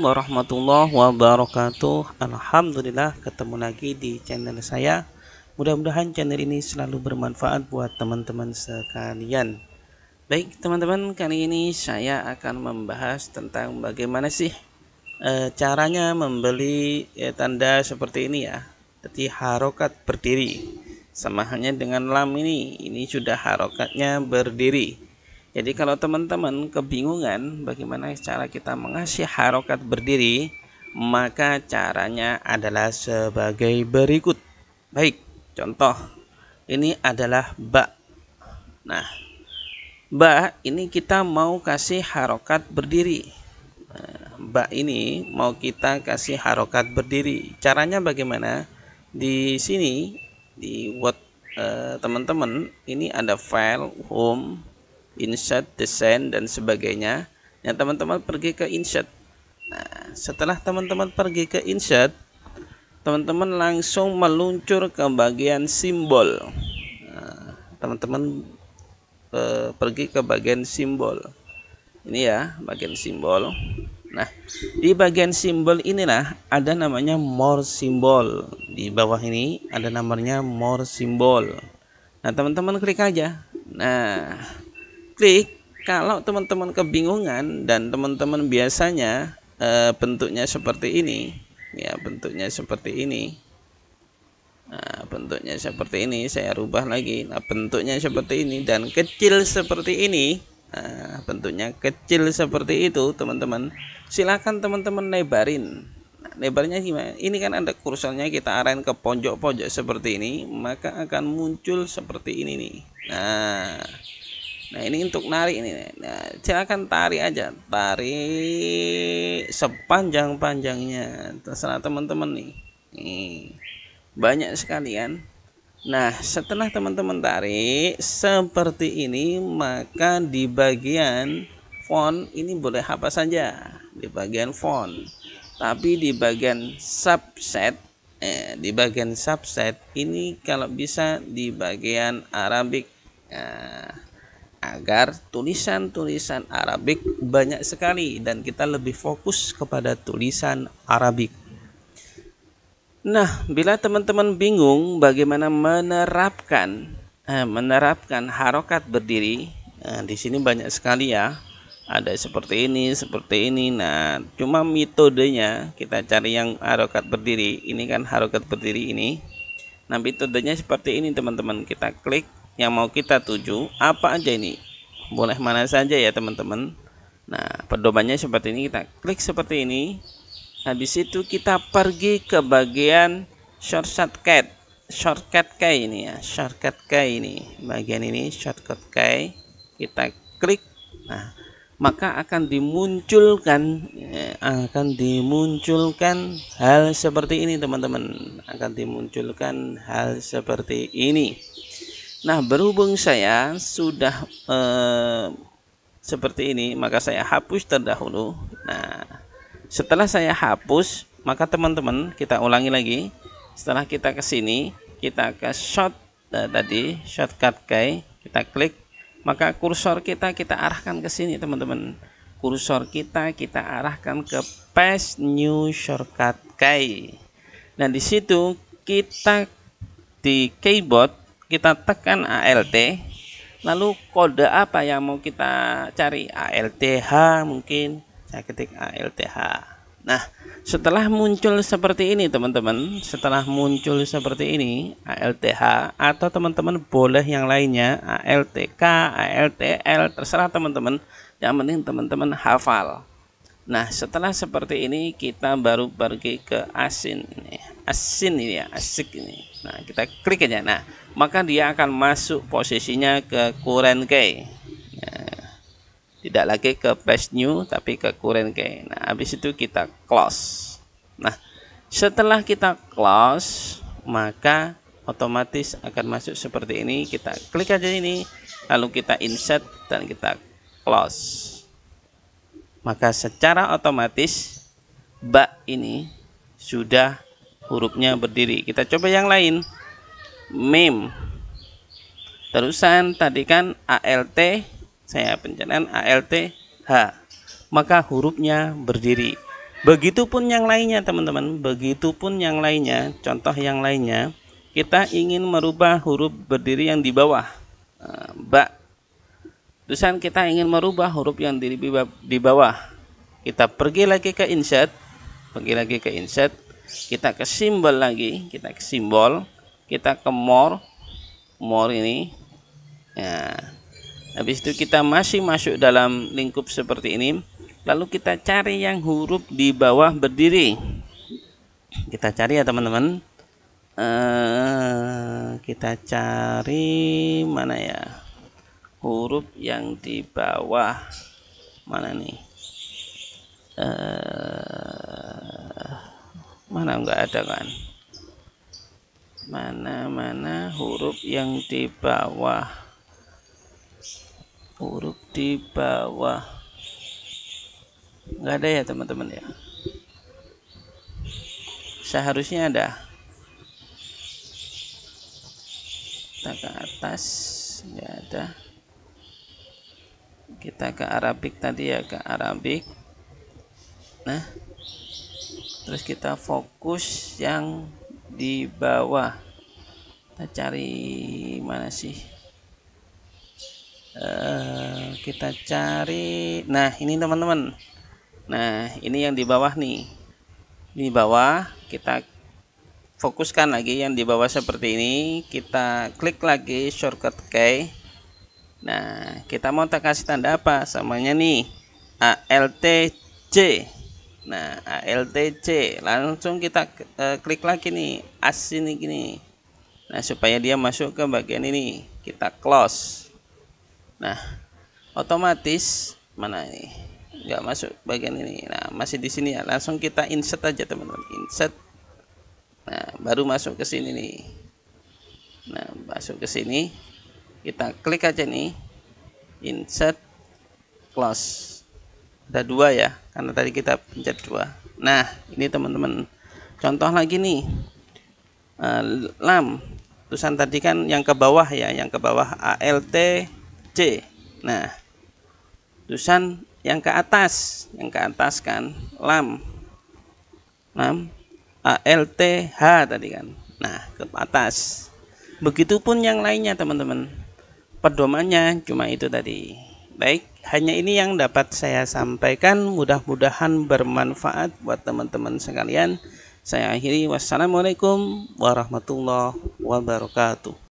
warahmatullahi wabarakatuh Alhamdulillah ketemu lagi di channel saya mudah-mudahan channel ini selalu bermanfaat buat teman-teman sekalian baik teman-teman kali ini saya akan membahas tentang bagaimana sih e, caranya membeli e, tanda seperti ini ya jadi harokat berdiri sama hanya dengan lam ini ini sudah harokatnya berdiri jadi kalau teman-teman kebingungan bagaimana cara kita mengasih harokat berdiri, maka caranya adalah sebagai berikut. Baik, contoh ini adalah ba. Nah, ba ini kita mau kasih harokat berdiri. Nah, ba ini mau kita kasih harokat berdiri. Caranya bagaimana? Di sini di Word eh, teman-teman eh, ini ada file home Insert Desain, dan sebagainya. Yang nah, teman-teman pergi ke Insert. Nah, setelah teman-teman pergi ke Insert, teman-teman langsung meluncur ke bagian simbol. teman nah, teman-teman eh, pergi ke bagian simbol. Ini ya, bagian simbol. Nah, di bagian simbol inilah ada namanya more simbol. Di bawah ini ada namanya more simbol. Nah, teman-teman klik aja. Nah, klik kalau teman-teman kebingungan dan teman-teman biasanya e, bentuknya seperti ini ya bentuknya seperti ini nah, bentuknya seperti ini saya rubah lagi nah bentuknya seperti ini dan kecil seperti ini nah, bentuknya kecil seperti itu teman-teman silahkan teman-teman lebarin nah, lebarnya gimana ini kan ada kursornya kita arahin ke pojok-pojok seperti ini maka akan muncul seperti ini nih nah Nah ini untuk narik ini. Nah, silakan tarik aja, tarik sepanjang panjangnya. Terserah teman-teman nih. Nih banyak sekalian Nah setelah teman-teman tarik seperti ini maka di bagian font ini boleh apa saja di bagian font. Tapi di bagian subset eh, di bagian subset ini kalau bisa di bagian Arabic. Nah, agar tulisan-tulisan Arabik banyak sekali dan kita lebih fokus kepada tulisan Arabik. Nah, bila teman-teman bingung bagaimana menerapkan eh, menerapkan harokat berdiri, nah, di sini banyak sekali ya. Ada seperti ini, seperti ini. Nah, cuma metodenya kita cari yang harokat berdiri. Ini kan harokat berdiri ini. Nah, metodenya seperti ini teman-teman. Kita klik yang mau kita tuju apa aja ini boleh mana saja ya teman-teman nah pedomannya seperti ini kita klik seperti ini habis itu kita pergi ke bagian shortcut key shortcut key ini ya shortcut key ini bagian ini shortcut key kita klik nah maka akan dimunculkan ya, akan dimunculkan hal seperti ini teman-teman akan dimunculkan hal seperti ini Nah, berhubung saya sudah eh, seperti ini, maka saya hapus terdahulu. Nah, setelah saya hapus, maka teman-teman kita ulangi lagi. Setelah kita ke sini, kita ke shot eh, tadi, shortcut key kita klik, maka kursor kita kita arahkan ke sini, teman-teman. Kursor kita kita arahkan ke paste new shortcut key Nah, di situ kita di keyboard kita tekan ALT lalu kode apa yang mau kita cari ALTH mungkin saya ketik ALTH nah setelah muncul seperti ini teman-teman setelah muncul seperti ini ALTH atau teman-teman boleh yang lainnya ALTK ALTL terserah teman-teman yang penting teman-teman hafal Nah, setelah seperti ini kita baru pergi ke asin. Asin ini ya, asik ini. Nah, kita klik aja. Nah, maka dia akan masuk posisinya ke current key. Nah, tidak lagi ke page new tapi ke current key. Nah, habis itu kita close. Nah, setelah kita close, maka otomatis akan masuk seperti ini. Kita klik aja ini, lalu kita insert dan kita close maka secara otomatis bak ini sudah hurufnya berdiri. Kita coba yang lain. mem Terusan tadi kan ALT saya pencetan ALT H. Maka hurufnya berdiri. Begitupun yang lainnya teman-teman, begitupun yang lainnya, contoh yang lainnya, kita ingin merubah huruf berdiri yang di bawah. Nah, bak tulisan kita ingin merubah huruf yang di, di bawah kita pergi lagi ke insert pergi lagi ke insert kita ke simbol lagi kita ke simbol kita ke more more ini ya habis itu kita masih masuk dalam lingkup seperti ini lalu kita cari yang huruf di bawah berdiri kita cari ya teman-teman uh, kita cari mana ya huruf yang di bawah mana nih uh, mana enggak ada kan mana-mana huruf yang di bawah huruf di bawah enggak ada ya teman-teman ya seharusnya ada kita ke atas enggak ada kita ke Arabic tadi ya ke Arabic nah terus kita fokus yang di bawah kita cari mana sih uh, kita cari nah ini teman-teman nah ini yang di bawah nih di bawah kita fokuskan lagi yang di bawah seperti ini kita klik lagi shortcut key Nah, kita mau tak kasih tanda apa? Samanya nih, ALTC. Nah, ALTC. Langsung kita uh, klik lagi nih, as ini gini. Nah, supaya dia masuk ke bagian ini. Kita close. Nah, otomatis mana ini? Enggak masuk bagian ini. Nah, masih di sini ya. Langsung kita insert aja, teman-teman. Insert. Nah, baru masuk ke sini nih. Nah, masuk ke sini kita klik aja nih insert close ada dua ya karena tadi kita pencet dua nah ini teman-teman contoh lagi nih uh, lam tulisan tadi kan yang ke bawah ya yang ke bawah alt c nah tulisan yang ke atas yang ke atas kan lam lam alt h tadi kan nah ke atas begitupun yang lainnya teman-teman pedomannya cuma itu tadi. Baik, hanya ini yang dapat saya sampaikan. Mudah-mudahan bermanfaat buat teman-teman sekalian. Saya akhiri. Wassalamualaikum warahmatullahi wabarakatuh.